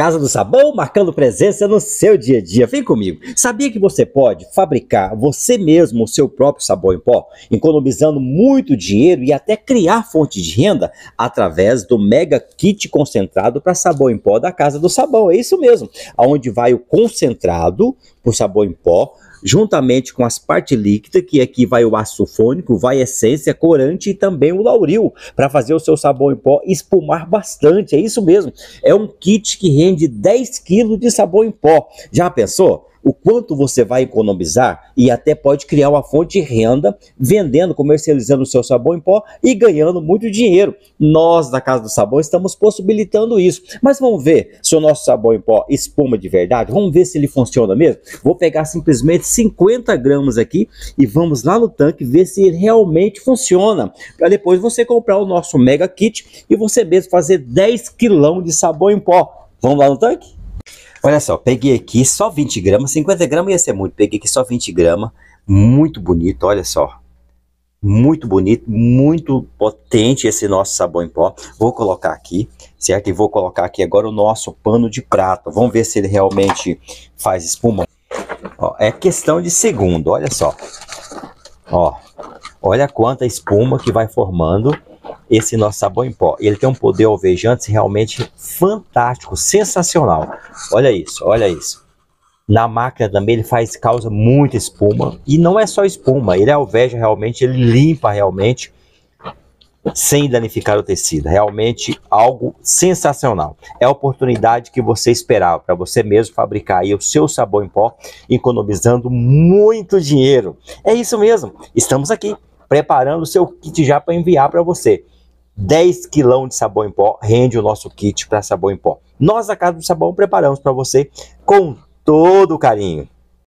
Casa do Sabão marcando presença no seu dia a dia. Vem comigo. Sabia que você pode fabricar você mesmo o seu próprio sabão em pó, economizando muito dinheiro e até criar fonte de renda através do mega kit concentrado para sabão em pó da Casa do Sabão. É isso mesmo. Aonde vai o concentrado o sabão em pó, juntamente com as partes líquidas, que aqui é vai o ácido fônico, vai essência, corante e também o lauril, para fazer o seu sabão em pó espumar bastante. É isso mesmo. É um kit que rende 10 quilos de sabão em pó. Já pensou? o quanto você vai economizar e até pode criar uma fonte de renda vendendo, comercializando o seu sabão em pó e ganhando muito dinheiro. Nós da Casa do Sabão estamos possibilitando isso. Mas vamos ver se o nosso sabão em pó espuma de verdade, vamos ver se ele funciona mesmo. Vou pegar simplesmente 50 gramas aqui e vamos lá no tanque ver se ele realmente funciona. Para depois você comprar o nosso mega kit e você mesmo fazer 10 quilão de sabão em pó. Vamos lá no tanque? Olha só, peguei aqui só 20 gramas, 50 gramas ia ser muito, peguei aqui só 20 gramas, muito bonito, olha só. Muito bonito, muito potente esse nosso sabão em pó. Vou colocar aqui, certo? E vou colocar aqui agora o nosso pano de prato. Vamos ver se ele realmente faz espuma. Ó, é questão de segundo, olha só. Ó, olha quanta espuma que vai formando esse nosso sabão em pó. Ele tem um poder alvejante realmente fantástico, sensacional. Olha isso, olha isso. Na máquina também ele faz, causa muita espuma. E não é só espuma, ele alveja realmente, ele limpa realmente sem danificar o tecido. Realmente algo sensacional. É a oportunidade que você esperava para você mesmo fabricar aí o seu sabão em pó, economizando muito dinheiro. É isso mesmo. Estamos aqui preparando o seu kit já para enviar para você. 10 quilômetros de sabão em pó rende o nosso kit para sabão em pó. Nós, da Casa do Sabão, preparamos para você com todo carinho.